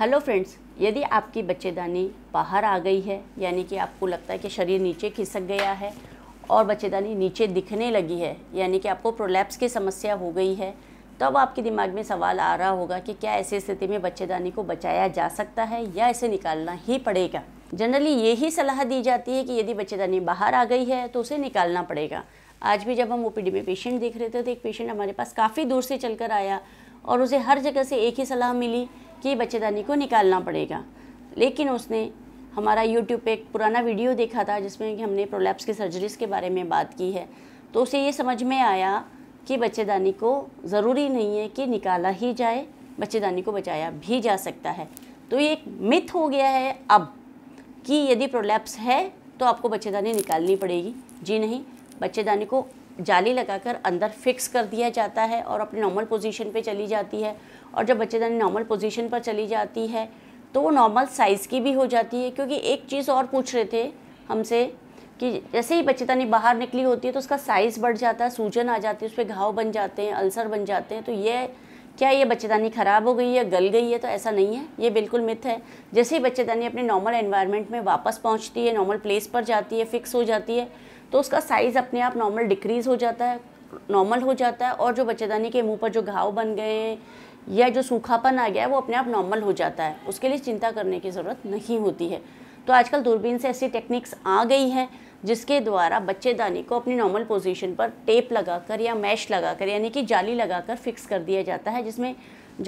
hello friends यदि आपकी बच्चेदानी बाहर आ गई है यानी कि आपको लगता है कि शरीर नीचे खिसक गया है और बच्चेदानी नीचे दिखने लगी है यानी कि आपको प्रोलैप्स की समस्या हो गई है तब तो आपके दिमाग में सवाल आ रहा होगा कि क्या ऐसी स्थिति में बच्चेदानी को बचाया जा सकता है या इसे निकालना ही पड़ेगा जनरली यही सलाह दी जाती है कि यदि बच्चेदानी बाहर आ गई है तो उसे निकालना पड़ेगा आज भी जब हम ओ में पेशेंट देख रहे थे तो एक पेशेंट हमारे पास काफ़ी दूर से चलकर आया और उसे हर जगह से एक ही सलाह मिली कि बच्चेदानी को निकालना पड़ेगा लेकिन उसने हमारा यूट्यूब पे एक पुराना वीडियो देखा था जिसमें कि हमने प्रोलैप्स की सर्जरीज़ के बारे में बात की है तो उसे ये समझ में आया कि बच्चेदानी को ज़रूरी नहीं है कि निकाला ही जाए बच्चेदानी को बचाया भी जा सकता है तो ये एक मिथ हो गया है अब कि यदि प्रोलैप्स है तो आपको बच्चेदानी निकालनी पड़ेगी जी नहीं बच्चेदानी को जाली लगाकर अंदर फिक्स कर दिया जाता है और अपने नॉर्मल पोजीशन पे चली जाती है और जब बच्चेदानी नॉर्मल पोजीशन पर चली जाती है तो वो नॉर्मल साइज़ की भी हो जाती है क्योंकि एक चीज़ और पूछ रहे थे हमसे कि जैसे ही बच्चेदानी बाहर निकली होती है तो उसका साइज़ बढ़ जाता है सूजन आ जाती है उस पर घाव बन जाते हैं अल्सर बन जाते हैं तो ये क्या ये बच्चेदानी ख़राब हो गई है गल गई है तो ऐसा नहीं है ये बिल्कुल मिथ है जैसे ही बच्चेदानी अपने नॉर्मल एनवायरनमेंट में वापस पहुंचती है नॉर्मल प्लेस पर जाती है फिक्स हो जाती है तो उसका साइज़ अपने आप नॉर्मल डिक्रीज़ हो जाता है नॉर्मल हो जाता है और जो बच्चेदानी के मुंह पर जो घाव बन गए हैं या जो सूखापन आ गया है वो अपने आप नॉर्मल हो जाता है उसके लिए चिंता करने की ज़रूरत नहीं होती है तो आजकल दूरबीन से ऐसी टेक्निक्स आ गई हैं जिसके द्वारा बच्चेदानी को अपनी नॉर्मल पोजीशन पर टेप लगाकर या मैश लगाकर यानी कि जाली लगाकर फिक्स कर दिया जाता है जिसमें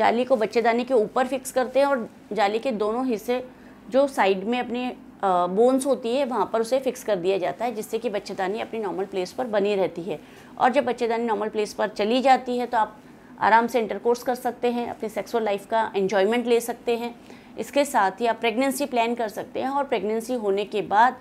जाली को बच्चेदानी के ऊपर फिक्स करते हैं और जाली के दोनों हिस्से जो साइड में अपनी बोन्स होती है वहाँ पर उसे फिक्स कर दिया जाता है जिससे कि बच्चेदानी अपनी नॉर्मल प्लेस पर बनी रहती है और जब बच्चेदानी नॉर्मल प्लेस पर चली जाती है तो आप आराम से इंटरकोर्स कर सकते हैं अपनी सेक्सुअल लाइफ का इंजॉयमेंट ले सकते हैं इसके साथ ही आप प्रेगनेंसी प्लान कर सकते हैं और प्रेगनेंसी होने के बाद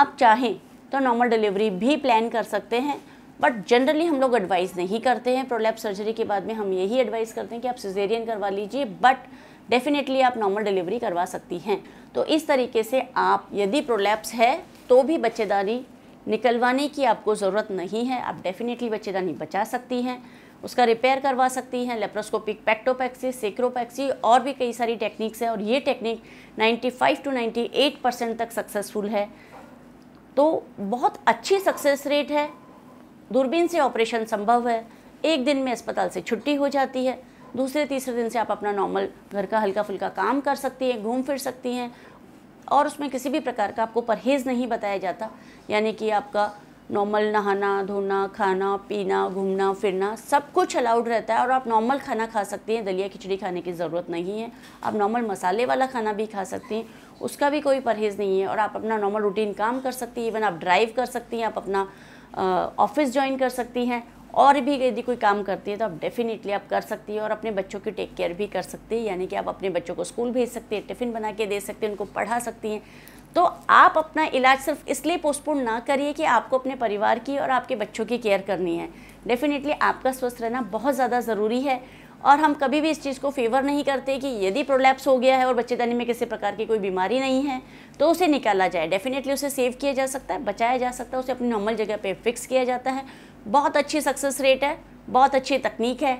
आप चाहें तो नॉर्मल डिलीवरी भी प्लान कर सकते हैं बट जनरली हम लोग एडवाइस नहीं करते हैं प्रोलैप सर्जरी के बाद में हम यही एडवाइस करते हैं कि आप सिजेरियन करवा लीजिए बट डेफिनेटली आप नॉर्मल डिलीवरी करवा सकती हैं तो इस तरीके से आप यदि प्रोलैप्स है तो भी बच्चेदानी निकलवाने की आपको ज़रूरत नहीं है आप डेफिनेटली बच्चेदानी बचा सकती हैं उसका रिपेयर करवा सकती हैं लेप्रोस्कोपिक पैक्टोपैक्सी सेक्रोपैक्सी और भी कई सारी टेक्निक्स हैं और ये टेक्निक 95 टू 98 परसेंट तक सक्सेसफुल है तो बहुत अच्छी सक्सेस रेट है दूरबीन से ऑपरेशन संभव है एक दिन में अस्पताल से छुट्टी हो जाती है दूसरे तीसरे दिन से आप अपना नॉर्मल घर का हल्का फुल्का काम कर सकती हैं घूम फिर सकती हैं और उसमें किसी भी प्रकार का आपको परहेज़ नहीं बताया जाता यानी कि आपका नॉर्मल नहाना धोना खाना पीना घूमना फिरना सब कुछ अलाउड रहता है और आप नॉर्मल खाना खा सकती हैं दलिया खिचड़ी खाने की ज़रूरत नहीं है आप नॉर्मल मसाले वाला खाना भी खा सकती हैं उसका भी कोई परहेज़ नहीं है और आप अपना नॉर्मल रूटीन काम कर सकती हैं इवन आप ड्राइव कर सकती हैं आप अपना ऑफिस ज्वाइन कर सकती हैं और भी यदि कोई काम करती है तो आप डेफिनेटली आप कर सकती है और अपने बच्चों की टेक केयर भी कर सकती हैं यानी कि आप अपने बच्चों को स्कूल भेज सकते हैं टिफ़िन बना के दे सकते हैं उनको पढ़ा सकती हैं तो आप अपना इलाज सिर्फ इसलिए पोस्टपोन ना करिए कि आपको अपने परिवार की और आपके बच्चों की केयर करनी है डेफिनेटली आपका स्वस्थ रहना बहुत ज़्यादा ज़रूरी है और हम कभी भी इस चीज़ को फेवर नहीं करते कि यदि प्रोलैप्स हो गया है और बच्चेदानी में किसी प्रकार की कोई बीमारी नहीं है तो उसे निकाला जाए डेफिनेटली उसे सेव किया जा सकता है बचाया जा सकता है उसे अपनी नॉर्मल जगह पे फिक्स किया जाता है बहुत अच्छी सक्सेस रेट है बहुत अच्छी तकनीक है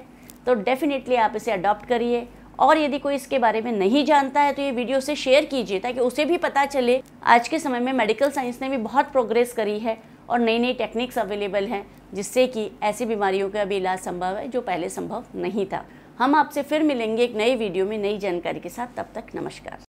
तो डेफ़िनेटली आप इसे अडॉप्ट करिए और यदि कोई इसके बारे में नहीं जानता है तो ये वीडियो से शेयर कीजिए ताकि उसे भी पता चले आज के समय में मेडिकल साइंस ने भी बहुत प्रोग्रेस करी है और नई नई टेक्निक्स अवेलेबल हैं जिससे कि ऐसी बीमारियों का भी इलाज संभव है जो पहले संभव नहीं था हम आपसे फिर मिलेंगे एक नई वीडियो में नई जानकारी के साथ तब तक नमस्कार